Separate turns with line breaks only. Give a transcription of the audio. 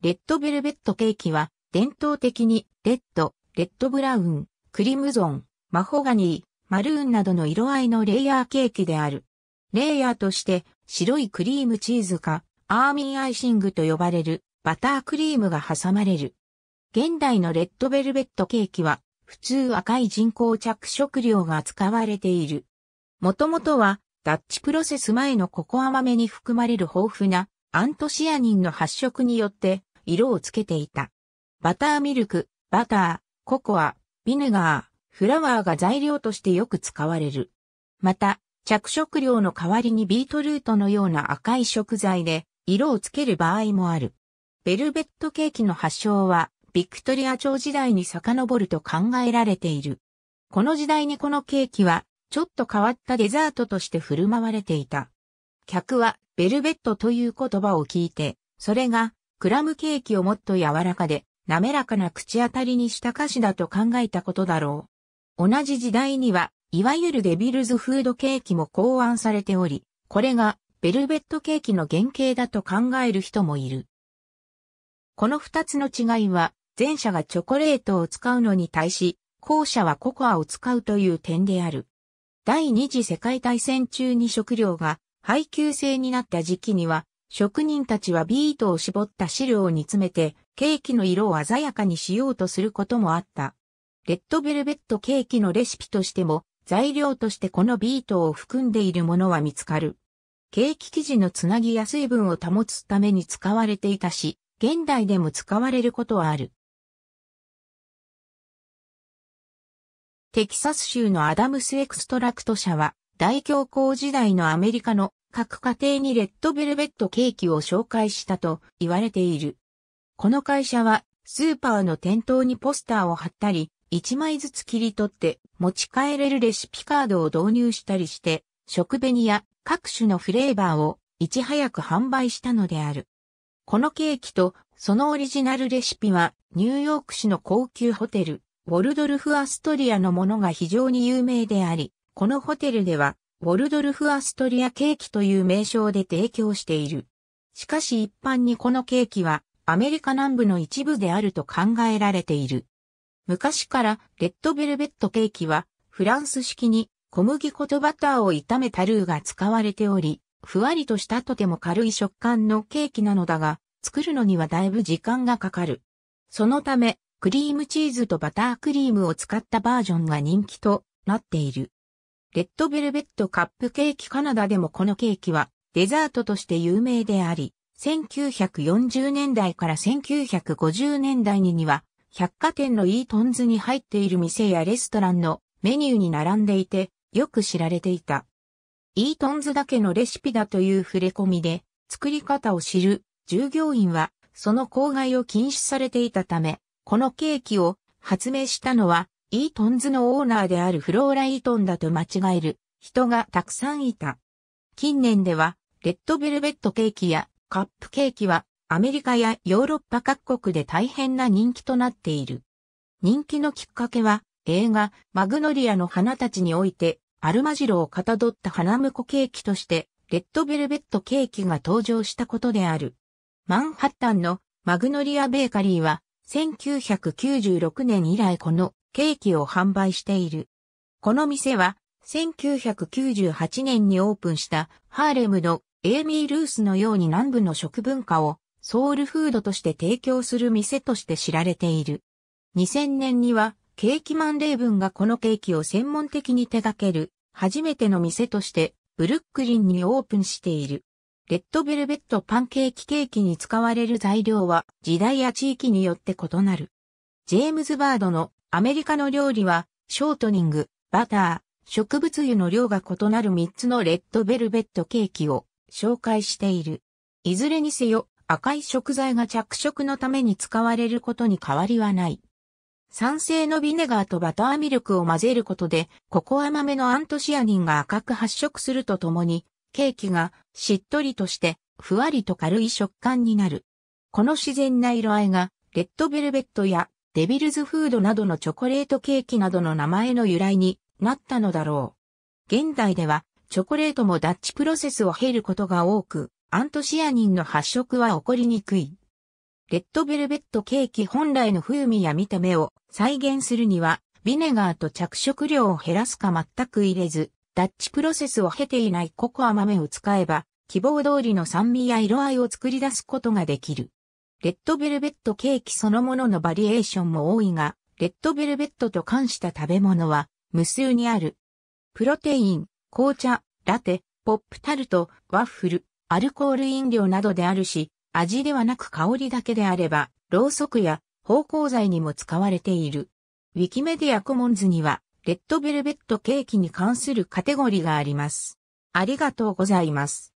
レッドベルベットケーキは、伝統的に、レッド、レッドブラウン、クリムゾン、マホガニー、マルーンなどの色合いのレイヤーケーキである。レイヤーとして、白いクリームチーズか、アーミーアイシングと呼ばれる、バタークリームが挟まれる。現代のレッドベルベットケーキは、普通赤い人工着色料が使われている。もともとは、ダッチプロセス前のココア豆に含まれる豊富なアントシアニンの発色によって色をつけていた。バターミルク、バター、ココア、ビネガー、フラワーが材料としてよく使われる。また、着色料の代わりにビートルートのような赤い食材で色をつける場合もある。ベルベットケーキの発祥はビクトリア朝時代に遡ると考えられている。この時代にこのケーキはちょっと変わったデザートとして振る舞われていた。客はベルベットという言葉を聞いて、それがクラムケーキをもっと柔らかで、滑らかな口当たりにした歌詞だと考えたことだろう。同じ時代には、いわゆるデビルズフードケーキも考案されており、これがベルベットケーキの原型だと考える人もいる。この二つの違いは、前者がチョコレートを使うのに対し、後者はココアを使うという点である。第二次世界大戦中に食料が配給制になった時期には、職人たちはビートを絞った汁を煮詰めて、ケーキの色を鮮やかにしようとすることもあった。レッドベルベットケーキのレシピとしても、材料としてこのビートを含んでいるものは見つかる。ケーキ生地のつなぎやすい分を保つために使われていたし、現代でも使われることはある。テキサス州のアダムスエクストラクト社は、大恐慌時代のアメリカの各家庭にレッドベルベットケーキを紹介したと言われている。この会社はスーパーの店頭にポスターを貼ったり、1枚ずつ切り取って持ち帰れるレシピカードを導入したりして、食紅や各種のフレーバーをいち早く販売したのである。このケーキとそのオリジナルレシピはニューヨーク市の高級ホテル、ウォルドルフ・アストリアのものが非常に有名であり、このホテルではボルドルフ・アストリアケーキという名称で提供している。しかし一般にこのケーキはアメリカ南部の一部であると考えられている。昔からレッドベルベットケーキはフランス式に小麦粉とバターを炒めたルーが使われており、ふわりとしたとても軽い食感のケーキなのだが、作るのにはだいぶ時間がかかる。そのため、クリームチーズとバタークリームを使ったバージョンが人気となっている。レッドベルベットカップケーキカナダでもこのケーキはデザートとして有名であり、1940年代から1950年代には百貨店のイートンズに入っている店やレストランのメニューに並んでいてよく知られていた。イートンズだけのレシピだという触れ込みで作り方を知る従業員はその公害を禁止されていたため、このケーキを発明したのはイートンズのオーナーであるフローラ・イートンだと間違える人がたくさんいた。近年では、レッドベルベットケーキやカップケーキはアメリカやヨーロッパ各国で大変な人気となっている。人気のきっかけは映画マグノリアの花たちにおいてアルマジロをかたどった花婿ケーキとしてレッドベルベットケーキが登場したことである。マンハッタンのマグノリアベーカリーは1996年以来このケーキを販売している。この店は、1998年にオープンしたハーレムのエイミー・ルースのように南部の食文化をソウルフードとして提供する店として知られている。2000年にはケーキマンレーブンがこのケーキを専門的に手掛ける初めての店としてブルックリンにオープンしている。レッドベルベットパンケーキケーキに使われる材料は時代や地域によって異なる。ジェームズ・バードのアメリカの料理は、ショートニング、バター、植物油の量が異なる3つのレッドベルベットケーキを紹介している。いずれにせよ、赤い食材が着色のために使われることに変わりはない。酸性のビネガーとバターミルクを混ぜることで、ココア豆のアントシアニンが赤く発色するとともに、ケーキがしっとりとして、ふわりと軽い食感になる。この自然な色合いが、レッドベルベットやデビルズフードなどのチョコレートケーキなどの名前の由来になったのだろう。現代では、チョコレートもダッチプロセスを経ることが多く、アントシアニンの発色は起こりにくい。レッドベルベットケーキ本来の風味や見た目を再現するには、ビネガーと着色料を減らすか全く入れず、ダッチプロセスを経ていないココア豆を使えば、希望通りの酸味や色合いを作り出すことができる。レッドベルベットケーキそのもののバリエーションも多いが、レッドベルベットと関した食べ物は無数にある。プロテイン、紅茶、ラテ、ポップタルト、ワッフル、アルコール飲料などであるし、味ではなく香りだけであれば、ろうそくや芳香剤にも使われている。ウィキメディアコモンズには、レッドベルベットケーキに関するカテゴリーがあります。ありがとうございます。